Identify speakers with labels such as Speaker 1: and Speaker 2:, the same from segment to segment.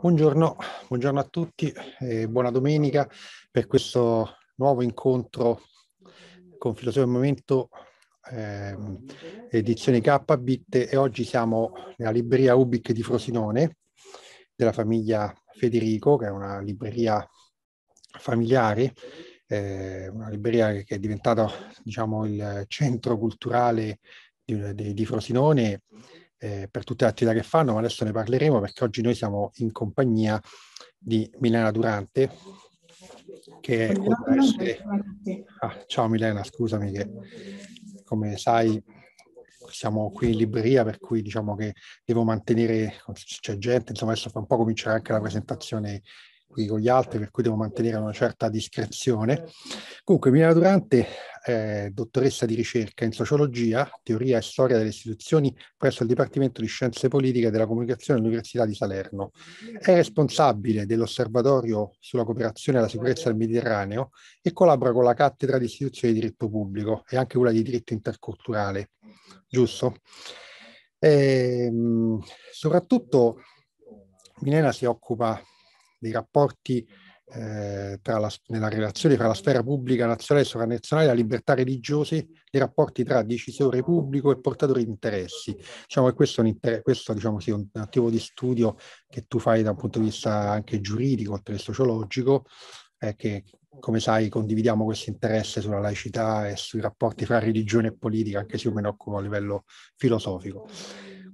Speaker 1: Buongiorno, buongiorno, a tutti e buona domenica per questo nuovo incontro con Filosofia del Momento eh, edizione K-Bit e oggi siamo nella libreria Ubic di Frosinone della famiglia Federico che è una libreria familiare, eh, una libreria che è diventata diciamo il centro culturale di, di, di Frosinone eh, per tutte le attività che fanno, ma adesso ne parleremo perché oggi noi siamo in compagnia di Milena Durante, che oltre essere... Ah, ciao Milena, scusami che come sai siamo qui in libreria per cui diciamo che devo mantenere, c'è gente, insomma adesso fa un po' cominciare anche la presentazione qui con gli altri, per cui devo mantenere una certa discrezione. Comunque, Milena Durante è dottoressa di ricerca in sociologia, teoria e storia delle istituzioni presso il Dipartimento di Scienze Politiche e della Comunicazione dell'Università di Salerno. È responsabile dell'Osservatorio sulla cooperazione e la sicurezza del Mediterraneo e collabora con la cattedra di istituzioni di diritto pubblico e anche quella di diritto interculturale. Giusto? E, ehm, soprattutto Milena si occupa dei rapporti eh, la, nella relazione tra la sfera pubblica nazionale e sovranazionale, la libertà religiosa, i rapporti tra decisore pubblico e portatore di interessi. Diciamo che questo, è un, inter- questo, diciamo, sì, un tipo di studio che tu fai da un punto di vista anche giuridico, oltre che sociologico, eh, che come sai condividiamo questo interesse sulla laicità e sui rapporti fra religione e politica, anche se io me ne occupo a livello filosofico.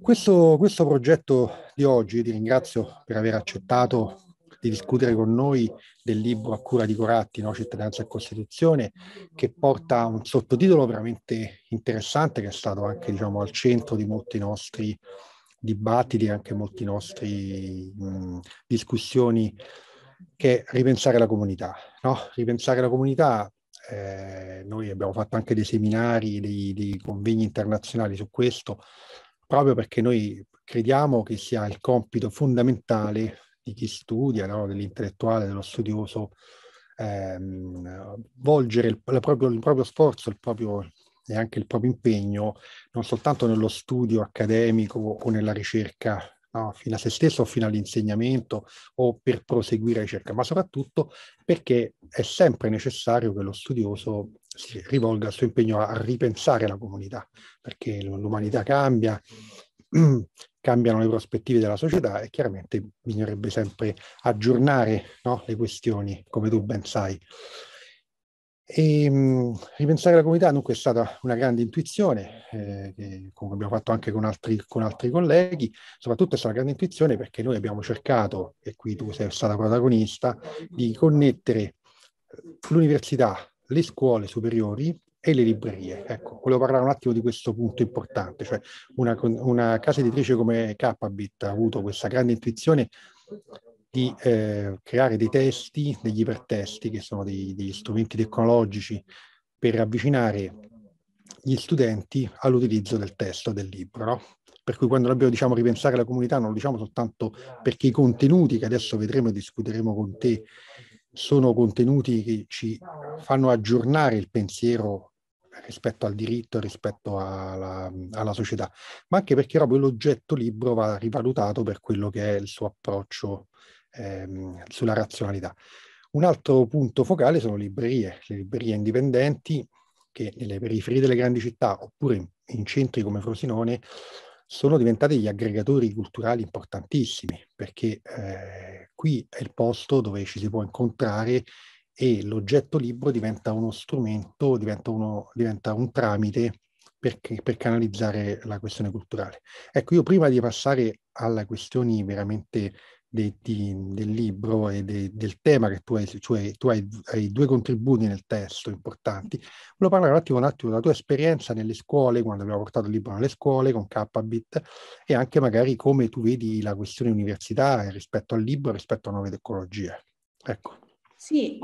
Speaker 1: Questo, questo progetto di oggi, ti ringrazio per aver accettato di discutere con noi del libro a cura di Coratti, no? Cittadinanza e Costituzione, che porta un sottotitolo veramente interessante che è stato anche diciamo, al centro di molti nostri dibattiti, anche molti nostri mh, discussioni, che è ripensare la comunità. No? Ripensare la comunità eh, noi abbiamo fatto anche dei seminari, dei, dei, convegni internazionali su questo, proprio perché noi crediamo che sia il compito fondamentale di chi studia, no? dell'intellettuale, dello studioso, ehm, volgere il, la proprio, il proprio sforzo, il proprio, e anche il proprio impegno, non soltanto nello studio accademico o nella ricerca no, fino a se stesso o fino all'insegnamento o per proseguire la ricerca, ma soprattutto perché è sempre necessario che lo studioso si rivolga al suo impegno a ripensare la comunità, perché l'umanità cambia, cambiano le prospettive della società e chiaramente bisognerebbe sempre aggiornare no, le questioni, come tu ben sai. E, ehm, mh, ripensare la comunità dunque è stata una grande intuizione, eh, che, come abbiamo fatto anche con altri, con altri, colleghi, soprattutto è stata una grande intuizione perché noi abbiamo cercato, e qui tu sei stata protagonista, di connettere l'università, le scuole superiori e le librerie. Ecco, volevo parlare un attimo di questo punto importante, cioè una, una casa editrice come Kbit ha avuto questa grande intuizione di eh, creare dei testi, degli ipertesti, che sono dei, degli strumenti tecnologici per avvicinare gli studenti all'utilizzo del testo del libro. No? Per cui quando dobbiamo diciamo, ripensare la comunità non lo diciamo soltanto perché i contenuti che adesso vedremo e discuteremo con te sono contenuti che ci fanno aggiornare il pensiero rispetto al diritto, rispetto alla, alla società, ma anche perché proprio l'oggetto libro va rivalutato per quello che è il suo approccio ehm, sulla razionalità. Un altro punto focale sono librerie, le librerie indipendenti che nelle periferie delle grandi città oppure in, centri come Frosinone sono diventate gli aggregatori culturali importantissimi perché eh, qui è il posto dove ci si può incontrare e l'oggetto libro diventa uno strumento, diventa, uno, diventa un tramite per, per, canalizzare la questione culturale. Ecco, io prima di passare alle questioni veramente de, de, del libro e de, del tema che tu hai, cioè tu hai, hai, due contributi nel testo importanti, volevo parlare un attimo, un attimo della tua esperienza nelle scuole, quando abbiamo portato il libro nelle scuole con KBIT e anche magari come tu vedi la questione università rispetto al libro, rispetto a nuove tecnologie. Ecco.
Speaker 2: Sì,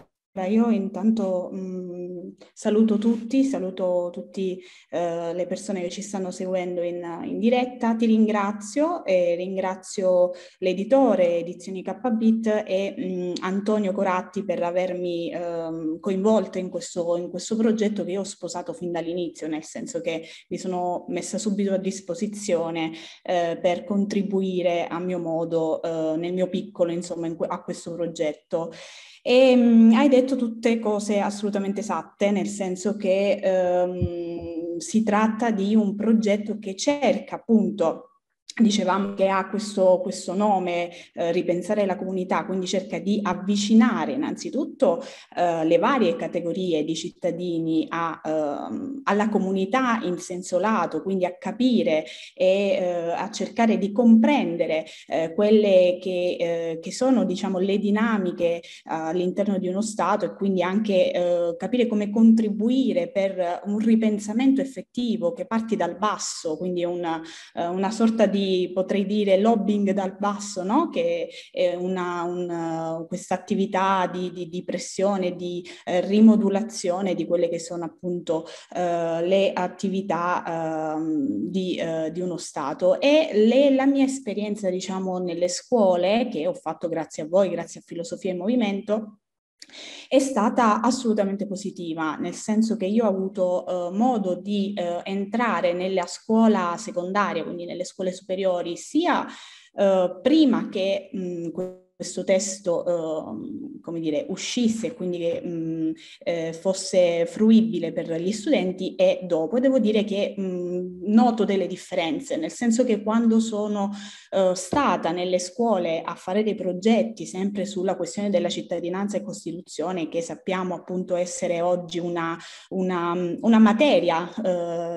Speaker 2: io intanto mh, mhmm, saluto tutti, saluto tutte eh, le persone che ci stanno seguendo in, in, diretta, ti ringrazio e ringrazio l'editore Edizioni KBit e mh, mhmm, Antonio Coratti per avermi eh, coinvolta in questo, in questo, progetto che io ho sposato fin dall'inizio, nel senso che mi sono messa subito a disposizione eh, per contribuire a mio modo, eh, nel mio piccolo, insomma, in a questo progetto. E mh, mm, hai detto tutte cose assolutamente esatte, nel senso che ehm, si tratta di un progetto che cerca appunto dicevamo che ha questo, questo nome, eh, ripensare la comunità, quindi cerca di avvicinare innanzitutto eh, le varie categorie di cittadini a, eh, alla comunità in senso lato, quindi a capire e eh, a cercare di comprendere eh, quelle che, eh, che, sono diciamo, le dinamiche all'interno di uno Stato e quindi anche capire come contribuire per un ripensamento effettivo che parti dal basso, quindi una, una sorta di potrei dire, lobbying dal basso, no? che è una, un, uh, questa attività di, di, di pressione, di eh, rimodulazione di quelle che sono appunto eh, le attività eh, di, uh, di, uno Stato. E le, la mia esperienza, diciamo, nelle scuole, che ho fatto grazie a voi, grazie a Filosofia e Movimento, è stata assolutamente positiva, nel senso che io ho avuto eh, modo di eh, entrare nella scuola secondaria, quindi nelle scuole superiori, sia eh, prima che mh, mm, questo testo eh, come dire, uscisse e quindi che mh, eh, fosse fruibile per gli studenti e dopo. devo dire che mh, noto delle differenze, nel senso che quando sono eh, stata nelle scuole a fare dei progetti sempre sulla questione della cittadinanza e Costituzione, che sappiamo appunto essere oggi una, una, una materia,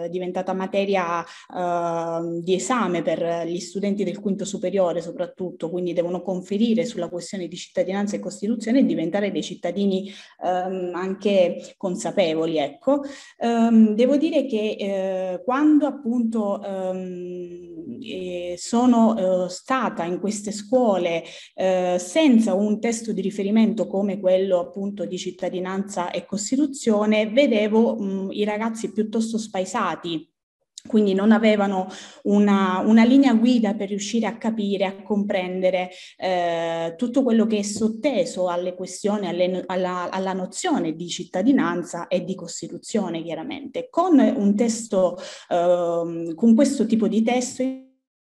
Speaker 2: eh, diventata materia ehm, di esame per gli studenti del quinto superiore soprattutto, quindi devono conferire sulla questione di cittadinanza e Costituzione e diventare dei cittadini ehm, anche consapevoli. Ecco. Ehm, devo dire che eh, quando appunto ehm, eh, sono eh, stata in queste scuole eh, senza un testo di riferimento come quello appunto di cittadinanza e Costituzione, vedevo mh, mm, i ragazzi piuttosto spaesati quindi non avevano una, una, linea guida per riuscire a capire, a comprendere eh, tutto quello che è sotteso alle questioni, alle, alla, alla, nozione di cittadinanza e di Costituzione, chiaramente. Con, un testo, eh, con questo tipo di testo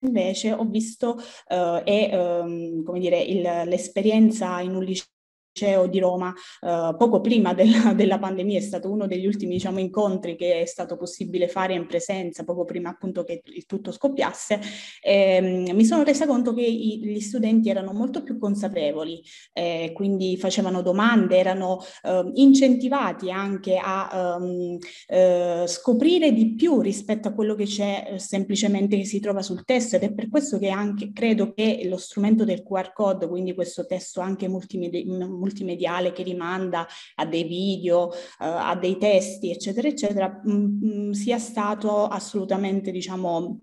Speaker 2: invece ho visto eh, è, ehm, come dire, il, l'esperienza in un liceo liceo di Roma eh, poco prima della, della, pandemia, è stato uno degli ultimi diciamo, incontri che è stato possibile fare in presenza, poco prima appunto che il tutto scoppiasse, ehm, mi sono resa conto che i, gli studenti erano molto più consapevoli, eh, quindi facevano domande, erano eh, incentivati anche a um, scoprire di più rispetto a quello che c'è eh, semplicemente che si trova sul testo ed è per questo che anche credo che lo strumento del QR code, quindi questo testo anche multimedia, multimediale che rimanda a dei video, eh, a dei testi, eccetera, eccetera, mh, mm, mh, mm, sia stato assolutamente, diciamo,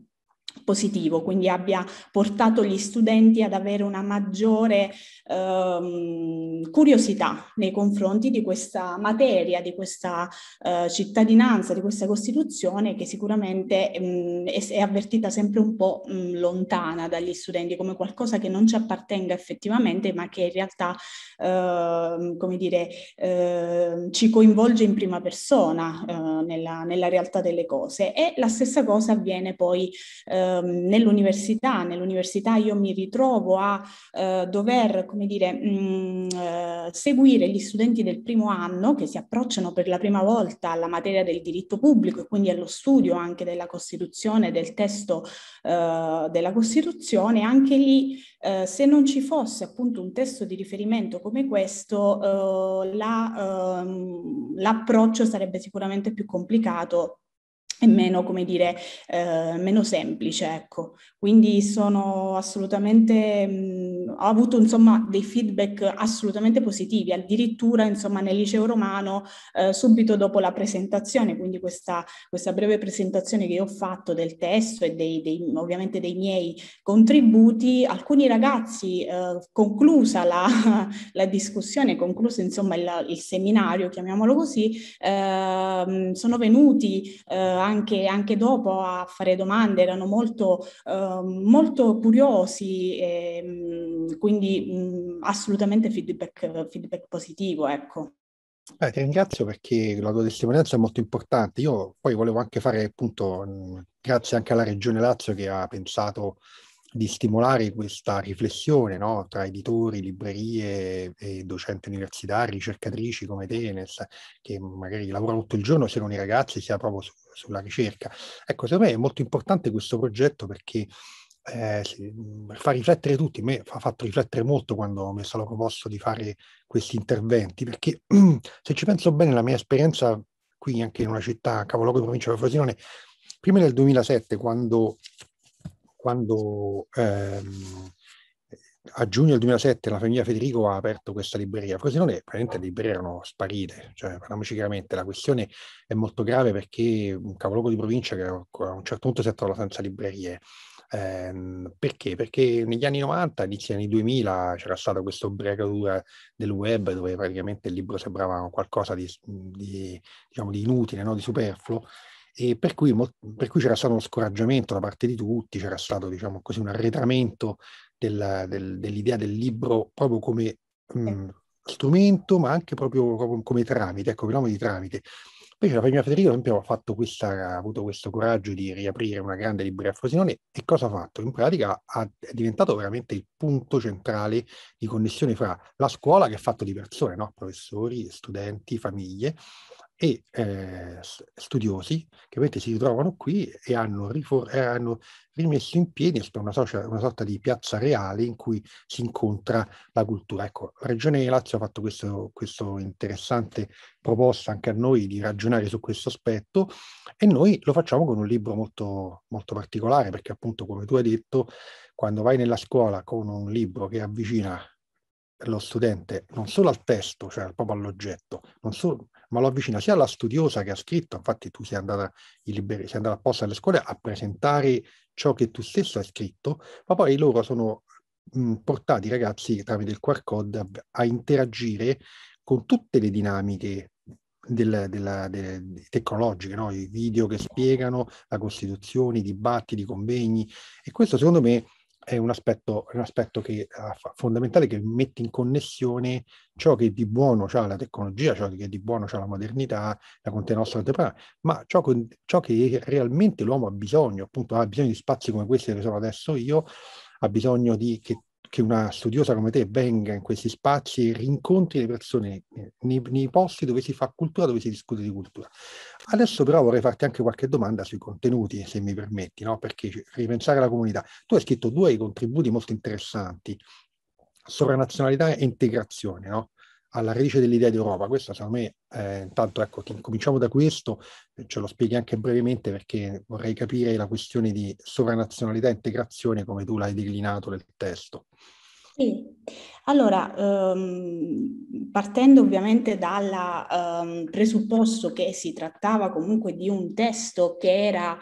Speaker 2: positivo, quindi abbia portato gli studenti ad avere una maggiore ehm, curiosità nei confronti di questa materia, di questa eh, cittadinanza, di questa Costituzione che sicuramente mh, mm, è, è, avvertita sempre un po' mh, mm, lontana dagli studenti come qualcosa che non ci appartenga effettivamente, ma che in realtà, eh, come dire, eh, ci coinvolge in prima persona eh, nella, nella, realtà delle cose. E la stessa cosa avviene poi eh, ehm, nell'università, nell'università io mi ritrovo a eh, dover, come dire, mh, mm, eh, seguire gli studenti del primo anno che si approcciano per la prima volta alla materia del diritto pubblico e quindi allo studio anche della Costituzione, del testo eh, della Costituzione, anche lì eh, se non ci fosse appunto un testo di riferimento come questo, eh, la, ehm, l'approccio sarebbe sicuramente più complicato
Speaker 1: e meno, come
Speaker 2: dire, eh, meno semplice, ecco. Quindi sono assolutamente mh, mm, ho avuto insomma dei feedback assolutamente positivi, addirittura insomma nel liceo romano eh, subito dopo la presentazione, quindi questa, questa, breve presentazione che io ho fatto del testo e dei, dei, ovviamente dei miei contributi, alcuni ragazzi eh, conclusa la, la, discussione, concluso insomma il, il seminario, chiamiamolo così, eh, sono venuti eh, anche, anche, dopo a fare domande, erano molto, eh, molto curiosi. E, mm, quindi mh, mhmm, assolutamente feedback, feedback positivo, ecco.
Speaker 1: Beh, ti ringrazio perché la tua testimonianza è molto importante. Io poi volevo anche fare appunto, mh, mhmm, grazie anche alla Regione Lazio che ha pensato di stimolare questa riflessione no? tra editori, librerie, docenti universitari, ricercatrici come Tenes, che magari lavorano tutto il giorno sia con i ragazzi sia proprio su, sulla ricerca. Ecco, secondo me è molto importante questo progetto perché eh, sì, mhmm, fa riflettere tutti, me ha fatto riflettere molto quando mi è stato proposto di fare questi interventi, perché se ci penso bene la mia esperienza qui anche in una città, capoluogo di provincia di Frosinone, prima del 2007 quando, quando ehm, a giugno del 2007 la famiglia Federico ha aperto questa libreria, Frosinone praticamente le librerie erano sparite, cioè parliamoci chiaramente, la questione è molto grave perché un capoluogo di provincia che a un certo punto si è trovato senza librerie Ehm, perché? Perché negli anni 90, inizi anni 2000, c'era stata questa obbligatura del web dove praticamente il libro sembrava qualcosa di, mhmm, di, diciamo, di inutile, no? di superfluo. E per cui, per cui, c'era stato uno scoraggiamento da parte di tutti, c'era stato diciamo così, un arretramento del, del, dell'idea del libro proprio come mh, mhmm, strumento, ma anche proprio, proprio come tramite, ecco, il nome di tramite. Invece la famiglia Federico, ad esempio, ha, fatto questa, ha avuto questo coraggio di riaprire una grande libreria a Frosinone e cosa ha fatto? In pratica ha, è diventato veramente il punto centrale di connessione fra la scuola che è fatto di persone, no? professori, studenti, famiglie, e eh, studiosi che ovviamente si ritrovano qui e hanno, rifor- hanno rimesso in piedi una, socia- una, sorta di piazza reale in cui si incontra la cultura. Ecco, la Regione Lazio ha fatto questa interessante proposta anche a noi di ragionare su questo aspetto e noi lo facciamo con un libro molto, molto particolare perché appunto, come tu hai detto, quando vai nella scuola con un libro che avvicina lo studente non solo al testo, cioè proprio all'oggetto, non solo ma lo avvicina sia alla studiosa che ha scritto, infatti tu sei andata, liberi, sei andata apposta alle scuole a presentare ciò che tu stesso hai scritto, ma poi loro sono mh, portati i ragazzi tramite il QR code a, a interagire con tutte le dinamiche del, della, delle tecnologiche, no? i video che spiegano la Costituzione, i dibattiti, i convegni e questo secondo me è un aspetto, è un aspetto che eh, fondamentale che mette in connessione ciò che di buono ha la tecnologia, ciò che di buono ha la modernità, la contenuta nostra ma ciò, ciò, che realmente l'uomo ha bisogno, appunto ha bisogno di spazi come questi che sono adesso io, ha bisogno di, che che una studiosa come te venga in questi spazi e rincontri le persone eh, nei, nei, posti dove si fa cultura, dove si discute di cultura. Adesso però vorrei farti anche qualche domanda sui contenuti, se mi permetti, no? perché ripensare alla comunità. Tu hai scritto due contributi molto interessanti, sovranazionalità e integrazione, no? alla radice dell'idea d'Europa. Questo secondo me, eh, intanto ecco, cominciamo da questo, eh, ce lo spieghi anche brevemente perché vorrei capire la questione di sovranazionalità e integrazione come tu l'hai declinato nel testo.
Speaker 2: Sì, allora, ehm, partendo ovviamente dal ehm, presupposto che si trattava comunque di un testo che era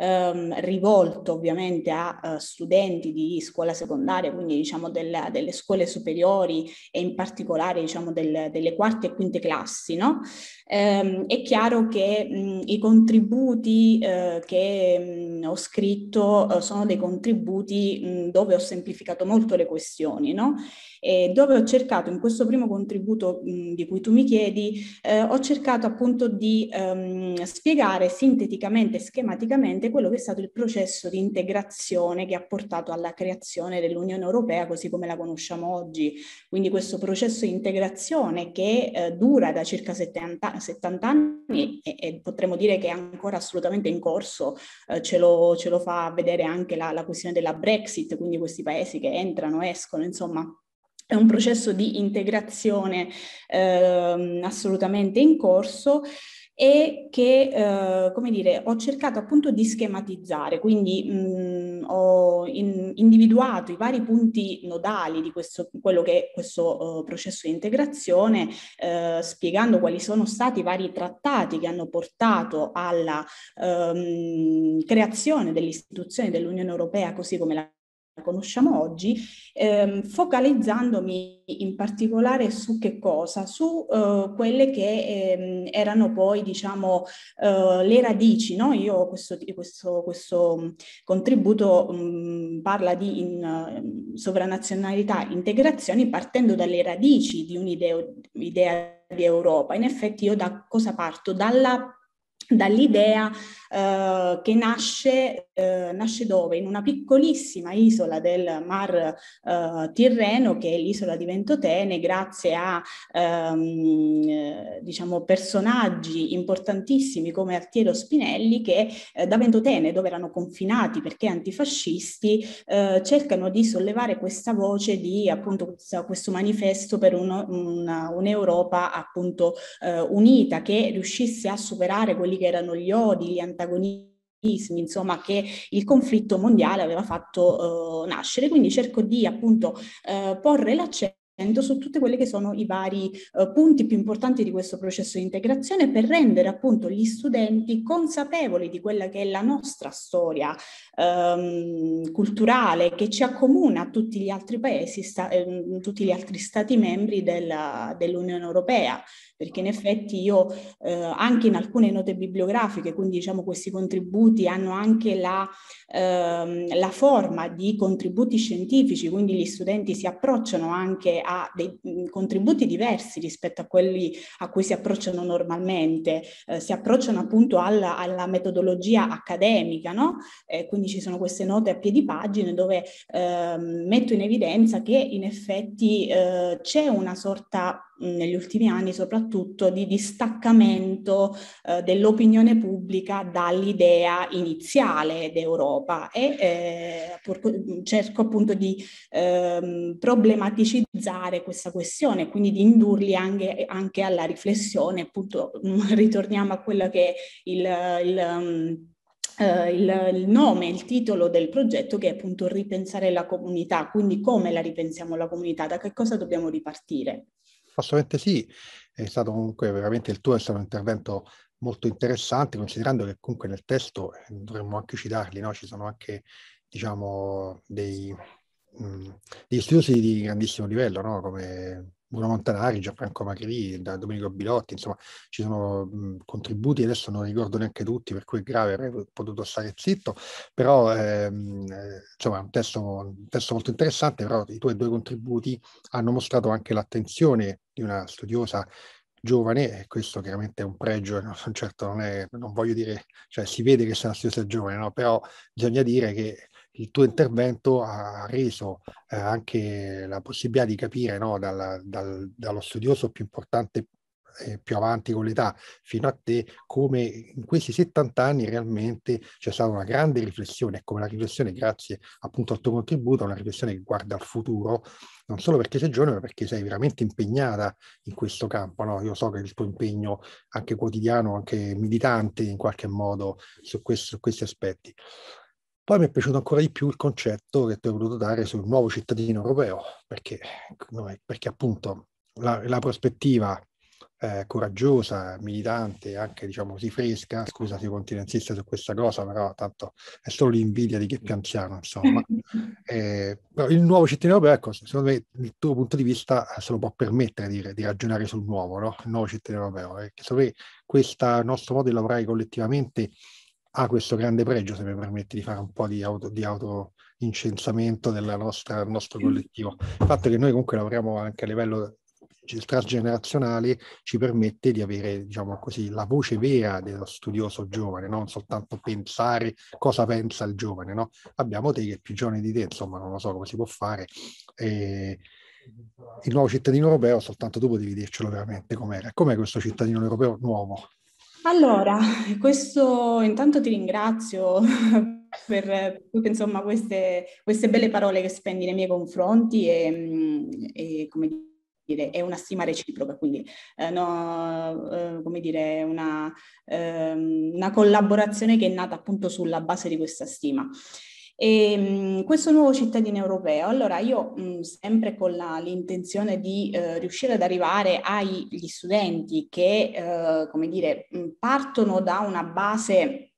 Speaker 2: ehm, rivolto ovviamente a eh, studenti di scuola secondaria, quindi diciamo del, delle scuole superiori e in particolare diciamo del, delle quarte e quinte classi, no? ehm, è chiaro che mh, i contributi eh, che mh, ho scritto eh, sono dei contributi mh, dove ho semplificato molto le questioni, no? eh, dove ho cercato in questo primo contributo mh, di cui tu mi chiedi, eh, ho cercato appunto di ehm, spiegare sinteticamente schematicamente quello che è stato il processo di integrazione che ha portato alla creazione dell'Unione Europea così come la conosciamo oggi. Quindi questo processo di integrazione che eh, dura da circa 70, 70 anni e, e, potremmo dire che è ancora assolutamente in corso, eh, ce lo, ce, lo, fa vedere anche la, la questione della Brexit, quindi questi paesi che entrano, escono, insomma è un processo di integrazione eh, assolutamente in corso e che, eh, come dire, ho cercato appunto di schematizzare, quindi mh, mm, ho in, individuato i vari punti nodali di questo, quello che è questo uh, processo di integrazione, eh, spiegando quali sono stati i vari trattati che hanno portato alla um, creazione dell'istituzione dell'Unione Europea, così come la conosciamo oggi, ehm, focalizzandomi in particolare su che cosa? Su eh, quelle che ehm, erano poi, diciamo, eh, le radici. No? Io questo, questo, questo mm, contributo mh, mm, parla di in, mm, sovranazionalità, integrazioni, partendo dalle radici di un'idea di Europa. In effetti io da cosa parto? Dalla dall'idea eh, che nasce, eh, nasce, dove? In una piccolissima isola del Mar eh, Tirreno, che è l'isola di Ventotene, grazie a ehm, eh, diciamo, personaggi importantissimi come Artiero Spinelli, che eh, da Ventotene, dove erano confinati perché antifascisti, cercano di sollevare questa voce di appunto questa, questo manifesto per uno, una, un'Europa appunto unita, che riuscisse a superare quelli che erano gli odi, gli antifascisti antagonismi insomma che il conflitto mondiale aveva fatto eh, nascere quindi cerco di appunto eh, porre l'accento su tutti quelli che sono i vari eh, punti più importanti di questo processo di integrazione per rendere appunto gli studenti consapevoli di quella che è la nostra storia ehm, culturale che ci accomuna a tutti gli altri paesi, sta, ehm, tutti gli altri stati membri della, dell'Unione Europea perché in effetti io eh, anche in alcune note bibliografiche, quindi diciamo questi contributi hanno anche la, ehm, la forma di contributi scientifici, quindi gli studenti si approcciano anche a dei mm, contributi diversi rispetto a quelli a cui si approcciano normalmente, eh, si approcciano appunto alla, alla metodologia accademica, no? Eh, quindi ci sono queste note a piedi pagine dove ehm, metto in evidenza che in effetti eh, c'è una sorta negli ultimi anni soprattutto di distaccamento eh, dell'opinione pubblica dall'idea iniziale d'Europa e eh, cerco appunto di eh, problematicizzare questa questione, quindi di indurli anche, anche alla riflessione, appunto ritorniamo a quello che il, il Uh, il, il, nome, il titolo del progetto che è appunto ripensare la comunità, quindi come la ripensiamo la comunità, da che cosa dobbiamo ripartire
Speaker 1: assolutamente sì, è stato comunque veramente il tuo è stato un intervento molto interessante, considerando che comunque nel testo eh, dovremmo anche citarli, no? ci sono anche diciamo, dei, mh, mm, degli studiosi di grandissimo livello, no? come Bruno Montanari, Gianfranco Macri, Domenico Bilotti, insomma ci sono mh, contributi, adesso non ricordo neanche tutti, per cui è grave, avrei potuto stare zitto, però ehm, eh, insomma è un testo, un testo molto interessante, però i tuoi due contributi hanno mostrato anche l'attenzione di una studiosa giovane, e questo chiaramente è un pregio, no? certo non, è, non voglio dire, cioè si vede che sei una studiosa giovane, no? però bisogna dire che il tuo intervento ha reso eh, anche la possibilità di capire no, dal, dal, dallo studioso più importante eh, più avanti con l'età fino a te come in questi 70 anni realmente c'è stata una grande riflessione e come una riflessione grazie appunto al tuo contributo una riflessione che guarda al futuro non solo perché sei giovane ma perché sei veramente impegnata in questo campo no? io so che il tuo impegno anche quotidiano anche militante in qualche modo su, questo, su questi aspetti poi mi è piaciuto ancora di più il concetto che tu hai voluto dare sul nuovo cittadino europeo, perché, perché appunto la, la prospettiva eh, coraggiosa, militante, anche diciamo così fresca, scusa se a insistere su questa cosa, però tanto è solo l'invidia di chi è più anziano, insomma. Eh, il nuovo cittadino europeo, ecco, secondo me il tuo punto di vista eh, se lo può permettere di, di ragionare sul nuovo, no? il nuovo cittadino europeo, perché eh, secondo me questo nostro modo di lavorare collettivamente ha questo grande pregio, se mi permette di fare un po' di, auto, di autoincensamento del nostro collettivo. Il fatto che noi comunque lavoriamo anche a livello transgenerazionale ci permette di avere, diciamo così, la voce vera dello studioso giovane, non soltanto pensare cosa pensa il giovane, no? Abbiamo te che è più giovane di te, insomma, non lo so come si può fare. E il nuovo cittadino europeo, soltanto tu potevi dircelo veramente com'era. Com'è questo cittadino europeo nuovo?
Speaker 2: Allora, questo intanto ti ringrazio per, tutte insomma, queste, queste, belle parole che spendi nei miei confronti e, mm, e come dire è una stima reciproca, quindi eh, no, eh, come dire, una, eh, una collaborazione che è nata appunto sulla base di questa stima. E, ehm, questo nuovo cittadino europeo, allora io mh, sempre con la, l'intenzione di eh, riuscire ad arrivare agli studenti che, eh, come dire, mh, partono da una base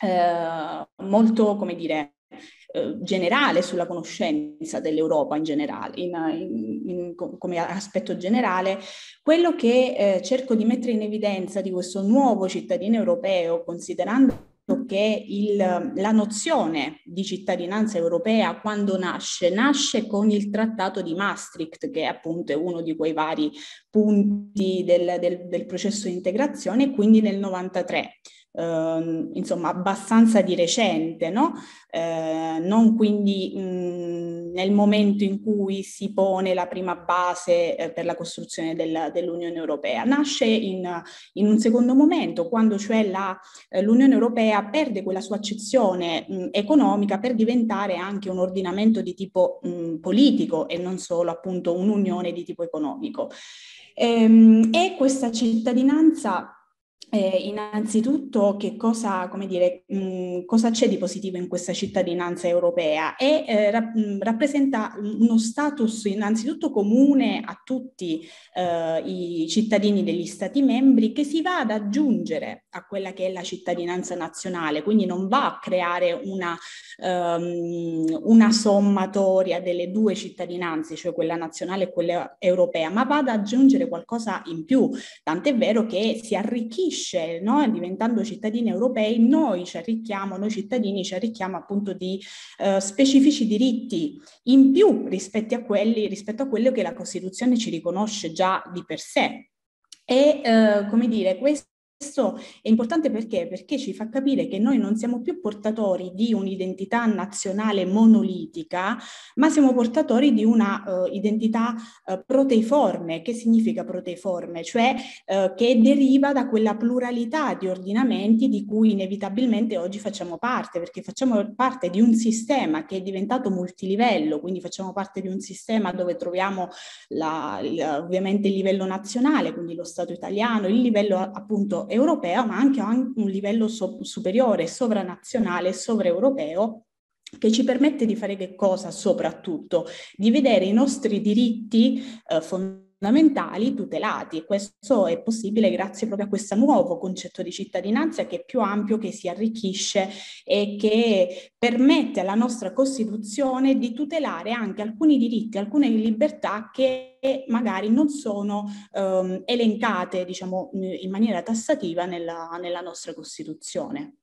Speaker 2: eh, molto, come dire, eh, generale sulla conoscenza dell'Europa in generale, in, in, in, come aspetto generale, quello che eh, cerco di mettere in evidenza di questo nuovo cittadino europeo, considerando che il, la nozione di cittadinanza europea quando nasce, nasce con il trattato di Maastricht, che appunto è uno di quei vari punti del, del, del processo di integrazione, quindi nel 93. Eh, insomma, abbastanza di recente, no? eh, non quindi mh, mm, nel momento in cui si pone la prima base eh, per la costruzione del, dell'Unione Europea. Nasce in, in, un secondo momento, quando cioè la, eh, l'Unione Europea perde quella sua accezione mh, economica per diventare anche un ordinamento di tipo mh, politico e non solo appunto un'unione di tipo economico. Ehm, e questa cittadinanza eh, innanzitutto che cosa, dire, mh, cosa, c'è di positivo in questa cittadinanza europea e eh, ra- rappresenta uno status innanzitutto comune a tutti eh, i cittadini degli Stati membri che si va ad aggiungere a quella che è la cittadinanza nazionale, quindi non va a creare una, um, una sommatoria delle due cittadinanze, cioè quella nazionale e quella europea, ma va ad aggiungere qualcosa in più, tant'è vero che si arricchisce, no? diventando cittadini europei, noi ci arricchiamo, noi cittadini ci arricchiamo appunto di uh, specifici diritti in più rispetto a, quelli, rispetto a quello che la Costituzione ci riconosce già di per sé. E eh, come dire, questo questo è importante perché? Perché ci fa capire che noi non siamo più portatori di un'identità nazionale monolitica, ma siamo portatori di una uh, identità uh, proteiforme. Che significa proteiforme? Cioè uh, che deriva da quella pluralità di ordinamenti di cui inevitabilmente oggi facciamo parte, perché facciamo parte di un sistema che è diventato multilivello, quindi facciamo parte di un sistema dove troviamo la, la, ovviamente il livello nazionale, quindi lo Stato italiano, il livello appunto europea, ma anche a un livello so- superiore, sovranazionale, sovraeuropeo, che ci permette di fare che cosa soprattutto? Di vedere i nostri diritti eh, fondamentali fondamentali tutelati e questo è possibile grazie proprio a questo nuovo concetto di cittadinanza che è più ampio, che si arricchisce e che permette alla nostra Costituzione di tutelare anche alcuni diritti, alcune libertà che magari non sono ehm, elencate diciamo, in maniera tassativa nella, nella nostra Costituzione.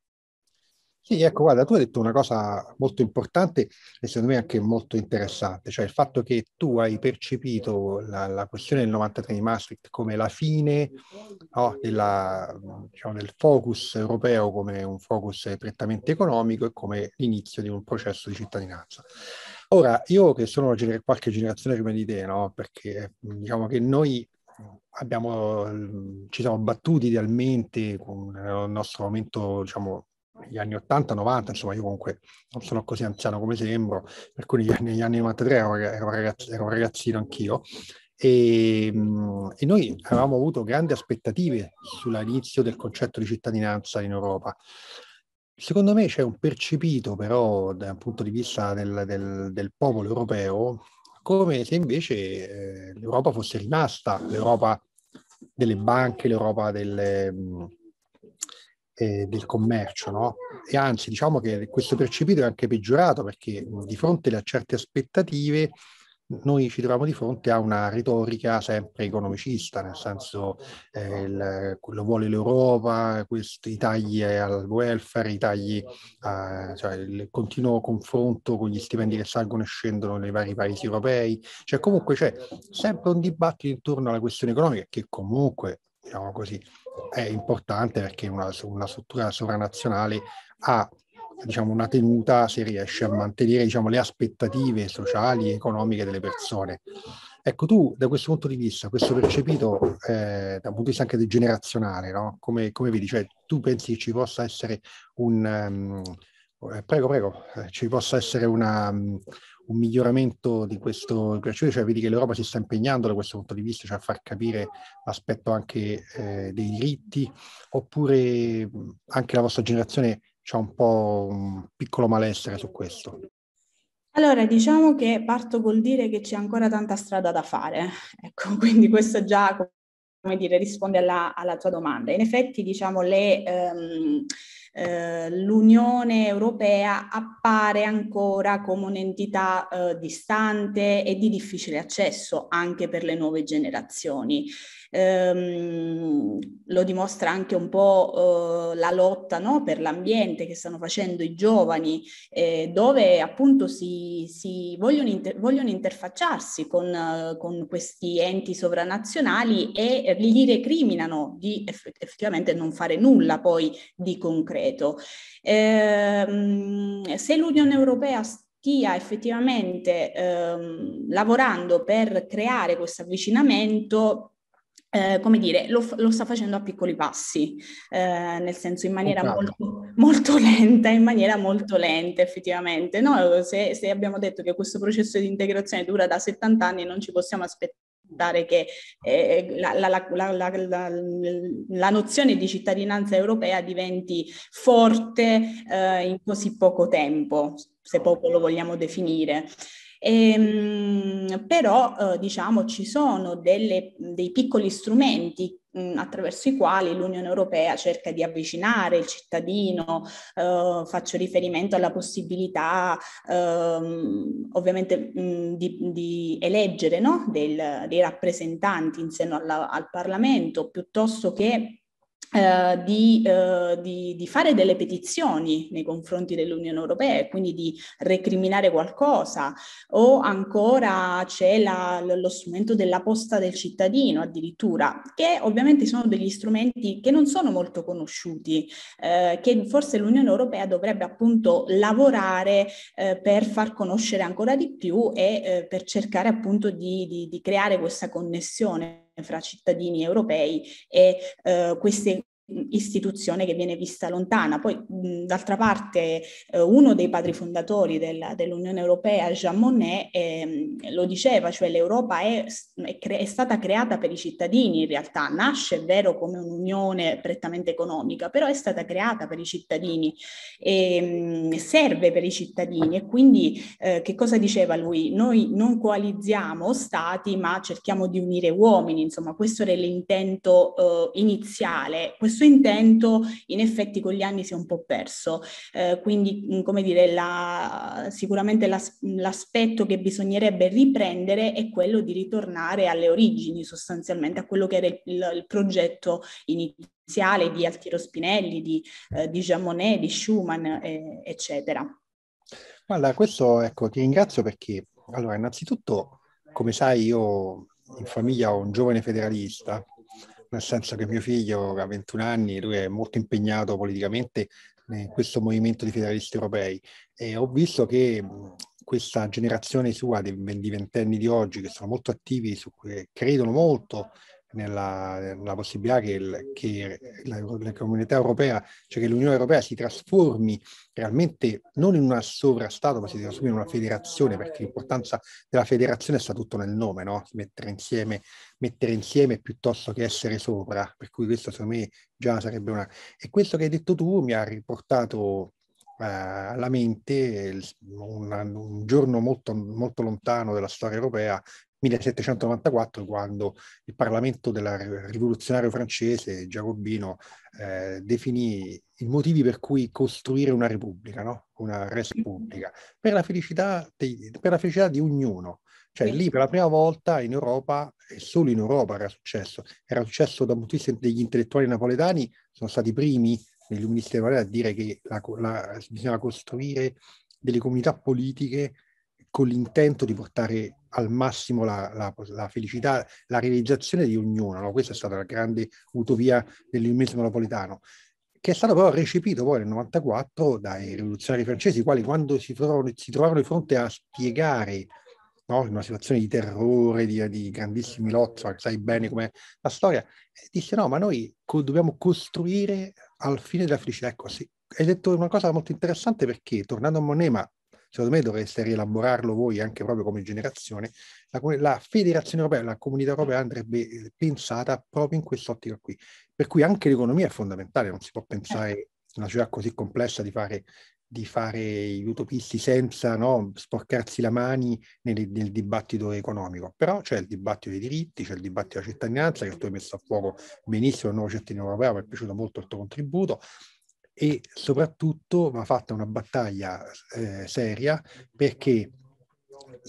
Speaker 1: Sì, ecco, guarda, tu hai detto una cosa molto importante e secondo me anche molto interessante, cioè il fatto che tu hai percepito la, la questione del 93 di Maastricht come la fine no, della, diciamo, del focus europeo come un focus prettamente economico e come l'inizio di un processo di cittadinanza. Ora, io che sono gener- qualche generazione prima di te, no? perché diciamo che noi abbiamo, ci siamo battuti idealmente con il nostro momento diciamo, gli anni 80-90, insomma io comunque non sono così anziano come sembro, per cui negli anni 93 ero, ero, ragazz- ero ragazzino anch'io, e, ehm, e, noi avevamo avuto grandi aspettative sull'inizio del concetto di cittadinanza in Europa. Secondo me c'è un percepito però dal punto di vista del, del, del popolo europeo come se invece eh, l'Europa fosse rimasta, l'Europa delle banche, l'Europa delle, eh, del commercio, no? E anzi, diciamo che questo percepito è anche peggiorato perché di fronte a certe aspettative noi ci troviamo di fronte a una retorica sempre economicista, nel senso eh, il, lo vuole l'Europa, questi, i tagli al welfare, i tagli, eh, cioè il continuo confronto con gli stipendi che salgono e scendono nei vari paesi europei, cioè comunque c'è sempre un dibattito intorno alla questione economica che comunque, diciamo così, è importante perché una, una struttura sovranazionale ha diciamo, una tenuta se riesce a mantenere diciamo, le aspettative sociali e economiche delle persone. Ecco, tu da questo punto di vista, questo percepito eh, da punto di vista anche generazionale, no? come, come, vedi, cioè, tu pensi che ci possa essere un... Um, prego, prego, eh, ci possa essere una, un miglioramento di questo piacere, cioè vedi che l'Europa si sta impegnando da questo punto di vista, cioè a far capire l'aspetto anche eh, dei diritti, oppure anche la vostra generazione ha un po' un piccolo malessere su questo?
Speaker 2: Allora, diciamo che parto col dire che c'è ancora tanta strada da fare, ecco, quindi questo già, come dire, risponde alla, alla tua domanda. In effetti, diciamo, le... Ehm, eh, l'Unione Europea appare ancora come un'entità eh, distante e di difficile accesso anche per le nuove generazioni. Ehm, lo dimostra anche un po' eh, la lotta no, per l'ambiente che stanno facendo i giovani, eh, dove appunto si, si vogliono, inter- vogliono, interfacciarsi con, con, questi enti sovranazionali e li recriminano di eff- effettivamente non fare nulla poi di concreto concreto. Eh, se l'Unione Europea stia effettivamente eh, lavorando per creare questo avvicinamento, eh, come dire, lo, lo, sta facendo a piccoli passi, eh, nel senso in maniera esatto. molto, molto, lenta, in maniera molto lenta effettivamente. No? Se, se, abbiamo detto che questo processo di integrazione dura da 70 anni non ci possiamo aspettare che eh, la, la, la, la, nozione di cittadinanza europea diventi forte eh, in così poco tempo, se poco lo vogliamo definire. E, ehm, però eh, diciamo ci sono delle, dei piccoli strumenti Mm, attraverso i quali l'Unione Europea cerca di avvicinare il cittadino, eh, faccio riferimento alla possibilità ehm, ovviamente mh, mm, di, di, eleggere no? Del, dei rappresentanti in seno alla, al Parlamento piuttosto che eh, di, eh, di, di, fare delle petizioni nei confronti dell'Unione Europea e quindi di recriminare qualcosa o ancora c'è la, lo strumento della posta del cittadino addirittura che ovviamente sono degli strumenti che non sono molto conosciuti eh, che forse l'Unione Europea dovrebbe appunto lavorare eh, per far conoscere ancora di più e eh, per cercare appunto di, di creare questa connessione fra cittadini europei e eh, queste istituzione che viene vista lontana. Poi d'altra parte eh, uno dei padri fondatori della, dell'Unione Europea, Jean Monnet, eh, lo diceva, cioè l'Europa è, è, cre- è, stata creata per i cittadini in realtà, nasce è vero come un'unione prettamente economica, però è stata creata per i cittadini e ehm, serve per i cittadini e quindi eh, che cosa diceva lui? Noi non coalizziamo stati ma cerchiamo di unire uomini, insomma questo era l'intento eh, iniziale, questo questo intento in effetti con gli anni si è un po' perso. Eh, quindi, come dire, la, sicuramente l'as, l'aspetto che bisognerebbe riprendere è quello di ritornare alle origini sostanzialmente, a quello che era il, il, il progetto iniziale di Altiero Spinelli, di, eh, di Jamonet, di Schumann, eh, eccetera.
Speaker 1: Guarda, questo ecco, ti ringrazio perché, allora, innanzitutto, come sai, io in famiglia ho un giovane federalista nel senso che mio figlio ha 21 anni, e lui è molto impegnato politicamente in questo movimento di federalisti europei e ho visto che questa generazione sua di ventenni di oggi che sono molto attivi, su, credono molto nella, nella possibilità che, il, che la, la, comunità europea, cioè che l'Unione Europea si trasformi realmente non in una sovrastato, ma si trasformi in una federazione, perché l'importanza della federazione sta tutto nel nome, no? mettere, insieme, mettere insieme piuttosto che essere sopra, per cui questo secondo me già sarebbe una... E questo che hai detto tu mi ha riportato eh, alla mente un, un giorno molto, molto, lontano della storia europea 1794 quando il Parlamento della rivoluzionario francese Giacobino eh, definì i motivi per cui costruire una repubblica, no? una res pubblica, mm-hmm. per la, felicità per la felicità di ognuno. Cioè lì per la prima volta in Europa, e solo in Europa era successo, era successo da molti degli intellettuali napoletani, sono stati i primi negli illuministi a dire che la, la, bisognava costruire delle comunità politiche con l'intento di portare al massimo la, la, la felicità, la realizzazione di ognuno. No? Questa è stata la grande utopia dell'illuminismo napoletano che è stato però recepito poi nel 94 dai rivoluzionari francesi, i quali quando si trovarono, si trovarono di fronte a spiegare no, in una situazione di terrore, di, di grandissimi lotti, sai bene com'è la storia, disse no, ma noi co- dobbiamo costruire al fine della felicità. Ecco, sì. hai detto una cosa molto interessante perché, tornando a Monet, ma secondo me dovreste rielaborarlo voi anche proprio come generazione, la, la federazione europea, la comunità europea andrebbe eh, pensata proprio in quest'ottica qui. Per cui anche l'economia è fondamentale, non si può pensare eh. in una società così complessa di fare, di fare gli utopisti senza no, sporcarsi la mani nel, nel, dibattito economico. Però c'è il dibattito dei diritti, c'è il dibattito della cittadinanza che tu hai messo a fuoco benissimo il nuovo cittadino europeo, mi è piaciuto molto il tuo contributo, e soprattutto va fatta una battaglia eh, seria perché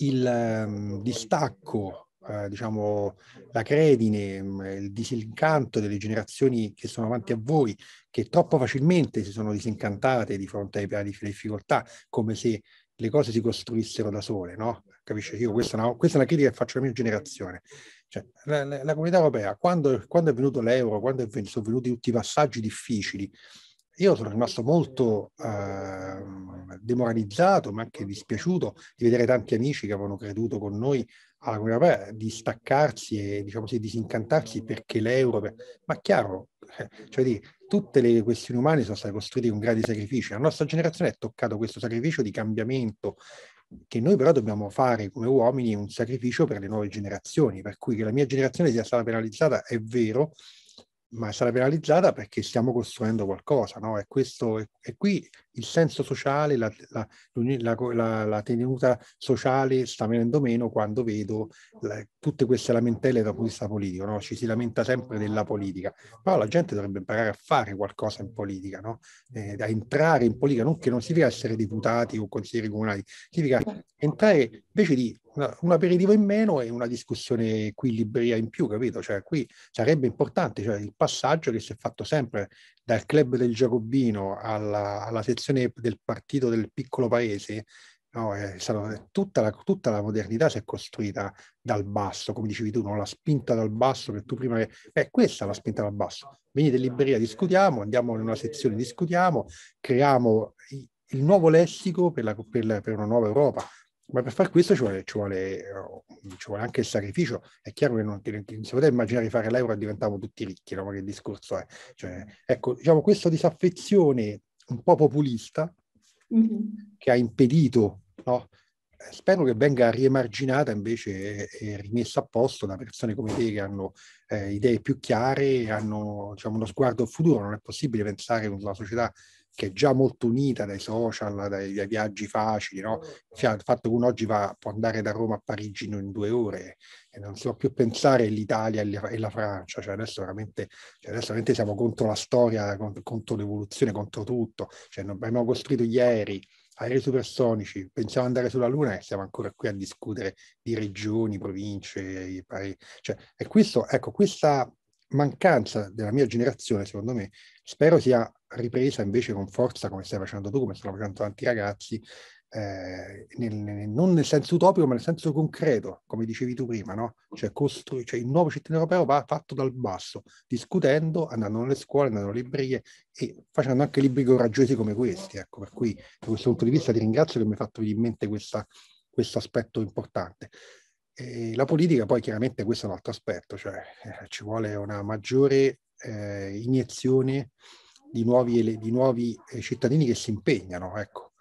Speaker 1: il um, distacco, eh, diciamo la credine, mm, il disincanto delle generazioni che sono avanti a voi, che troppo facilmente si sono disincantate di fronte ai, piani di difficoltà, come se le cose si costruissero da sole, no? Capisci? Io questa è, una, questa è una critica che faccio alla mia generazione. Cioè, la, la, la, comunità europea, quando, quando è venuto l'euro, quando sono venuti tutti i passaggi difficili, io sono rimasto molto eh, demoralizzato, ma anche dispiaciuto di vedere tanti amici che avevano creduto con noi alla Comunità Europea di staccarsi e diciamo così, disincantarsi perché l'euro. Per... Ma chiaro, eh, cioè di, tutte le questioni umane sono state costruite con grandi sacrifici. La nostra generazione è toccato questo sacrificio di cambiamento che noi però dobbiamo fare come uomini un sacrificio per le nuove generazioni, per cui che la mia generazione sia stata penalizzata è vero, ma sarà penalizzata perché stiamo costruendo qualcosa, no? E questo è qui il senso sociale, la, la, la, la, tenuta sociale sta venendo meno quando vedo tutte queste lamentele dal punto di vista politico, no? Ci si lamenta sempre della politica, però la gente dovrebbe imparare a fare qualcosa in politica, no? Eh, a entrare in politica, non che non significa essere deputati o consiglieri comunali, significa entrare invece di una, un aperitivo in meno e una discussione qui libreria in più, capito? Cioè qui sarebbe importante cioè, il passaggio che si è fatto sempre dal club del Giacobino alla, alla sezione del partito del piccolo paese, No, è stato, è tutta, la, tutta, la, modernità si è costruita dal basso, come dicevi tu, no? la spinta dal basso che tu prima... Beh, questa è la spinta dal basso. Venite in libreria, discutiamo, andiamo in una sezione, discutiamo, creiamo il nuovo lessico per, la, per, la, per una nuova Europa ma per far questo ci vuole, ci, vuole, eh, ci vuole, anche il sacrificio. È chiaro che non, che, si poteva immaginare di fare l'euro e diventavamo tutti ricchi, no? ma che discorso è? Cioè, ecco, diciamo, questa disaffezione un po' populista mm-hmm. che ha impedito, no? Eh, spero che venga riemarginata invece e rimessa a posto da persone come te che hanno eh, idee più chiare, hanno diciamo, uno sguardo al futuro. Non è possibile pensare che una società che è già molto unita dai social, dai, dai viaggi facili, no? cioè, il fatto che uno oggi va, può andare da Roma a Parigi in due ore e non si può più pensare all'Italia e alla Francia, cioè adesso, veramente, cioè adesso veramente siamo contro la storia, contro, contro l'evoluzione, contro tutto, cioè, non abbiamo costruito ieri aerei, aerei supersonici, pensiamo ad andare sulla Luna e siamo ancora qui a discutere di regioni, province, paesi. Cioè, e questo, ecco, questa mancanza della mia generazione, secondo me, spero sia ripresa invece con forza come stai facendo tu, come stanno facendo tanti ragazzi, eh, nel, nel, non nel senso utopico, ma nel senso concreto, come dicevi tu prima, no? cioè, costru- cioè il nuovo cittadino europeo va fatto dal basso, discutendo, andando nelle scuole, andando alle librerie e facendo anche libri coraggiosi come questi. Ecco, per cui da questo punto di vista ti ringrazio che mi hai fatto in mente questo aspetto importante. E la politica poi chiaramente questo è un altro aspetto, cioè eh, ci vuole una maggiore eh, iniezione di nuovi, di nuovi eh, cittadini che si impegnano. Ecco.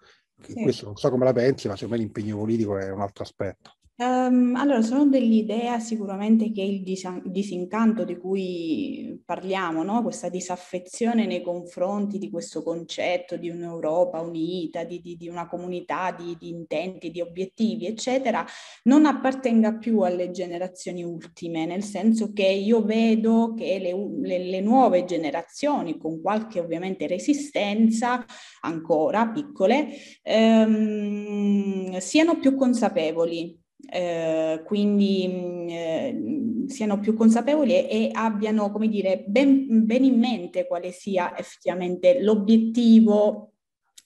Speaker 1: Sì. Questo non so come la pensi, ma secondo me l'impegno politico è un altro aspetto.
Speaker 2: Um, allora, sono dell'idea sicuramente che il disa- disincanto di cui parliamo, no? questa disaffezione nei confronti di questo concetto di un'Europa unita, di, di, di una comunità di, di, intenti, di obiettivi, eccetera, non appartenga più alle generazioni ultime, nel senso che io vedo che le, le, le nuove generazioni, con qualche ovviamente resistenza ancora piccole, um, siano più consapevoli eh, quindi mm, eh, siano più consapevoli e, e abbiano, come dire, ben, ben, in mente quale sia effettivamente l'obiettivo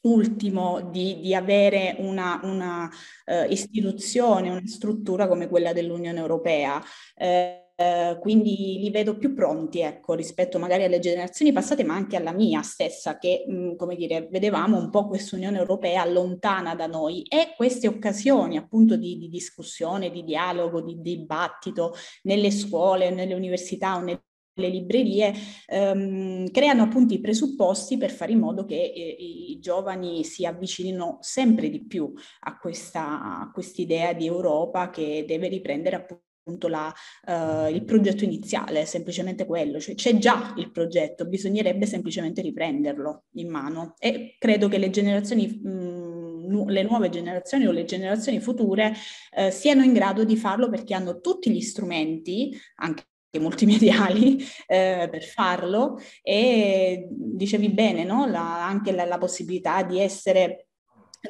Speaker 2: ultimo di, di avere una, una eh, istituzione, una struttura come quella dell'Unione Europea. Eh, eh, quindi li vedo più pronti ecco, rispetto magari alle generazioni passate, ma anche alla mia stessa, che mh, mm, come dire, vedevamo un po' questa Unione Europea lontana da noi e queste occasioni appunto di, di discussione, di dialogo, di, dibattito nelle scuole, nelle università o nelle le librerie ehm, creano appunto i presupposti per fare in modo che eh, i giovani si avvicinino sempre di più a questa a idea di Europa che deve riprendere appunto appunto la, uh, il progetto iniziale, semplicemente quello, cioè c'è già il progetto, bisognerebbe semplicemente riprenderlo in mano e credo che le generazioni mh, mm, nu- le nuove generazioni o le generazioni future uh, siano in grado di farlo perché hanno tutti gli strumenti, anche multimediali eh, per farlo e dicevi bene, no? la, anche la, la possibilità di essere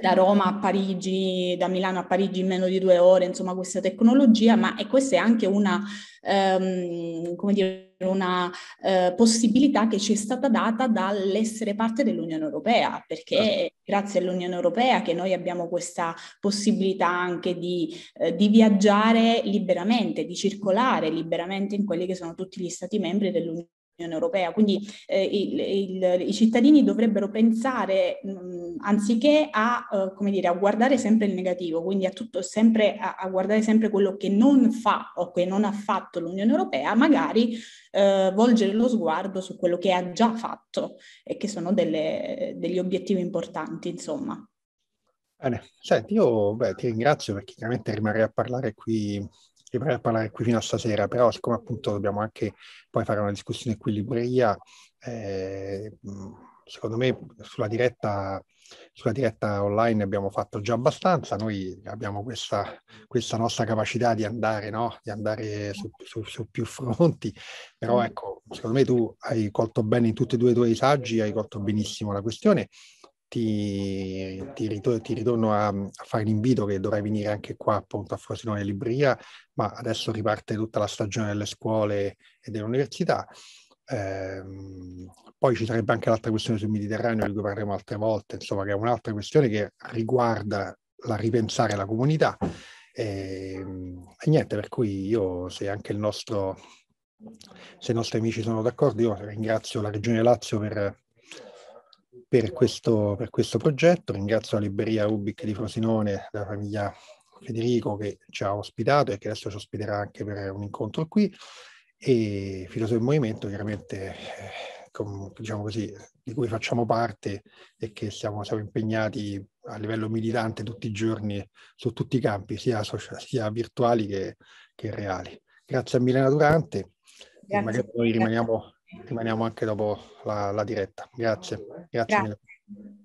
Speaker 2: da Roma a Parigi, da Milano a Parigi in meno di due ore, insomma questa tecnologia, ma e questa è anche una, ehm, come dire, una eh, possibilità che ci è stata data dall'essere parte dell'Unione Europea, perché è certo. grazie all'Unione Europea che noi abbiamo questa possibilità anche di, eh, di, viaggiare liberamente, di circolare liberamente in quelli che sono tutti gli Stati membri dell'Unione Unione Europea. Quindi eh, il, il, i cittadini dovrebbero pensare, mh, mm, anziché a, uh, come dire, a guardare sempre il negativo, quindi a, tutto, sempre, a, a guardare sempre quello che non fa o che non ha fatto l'Unione Europea, magari eh, volgere lo sguardo su quello che ha già fatto e che sono delle, degli obiettivi importanti, insomma.
Speaker 1: Bene, senti, io beh, ti ringrazio perché chiaramente rimarrei a parlare qui che vorrei parlare qui fino a stasera, però siccome appunto dobbiamo anche poi fare una discussione qui in libreria, eh, secondo me sulla diretta, sulla diretta, online abbiamo fatto già abbastanza, noi abbiamo questa, questa nostra capacità di andare, no? di andare su, su, su, più fronti, però mm. ecco, secondo me tu hai colto bene in tutti e due i tuoi saggi, hai colto benissimo la questione ti, ti, ritorno, ti ritorno a, a, fare l'invito che dovrai venire anche qua appunto a Frosinone Libria, ma adesso riparte tutta la stagione delle scuole e dell'università. Eh, poi ci sarebbe anche l'altra questione sul Mediterraneo, di cui parleremo altre volte, insomma, che è un'altra questione che riguarda la ripensare la comunità. E, ehm, e, niente, per cui io, se anche il nostro, se i nostri amici sono d'accordo, io ringrazio la Regione Lazio per per questo, per questo progetto. Ringrazio la libreria Rubic di Frosinone, la famiglia Federico che ci ha ospitato e che adesso ci ospiterà anche per un incontro qui e Filosofia in Movimento chiaramente eh, con, diciamo così, di cui facciamo parte e che siamo, siamo, impegnati a livello militante tutti i giorni su tutti i campi, sia, social, sia virtuali che, che, reali. Grazie a Milena Durante, grazie, magari noi rimaniamo rimaniamo anche dopo la, la diretta. Grazie, grazie, grazie.
Speaker 2: mille.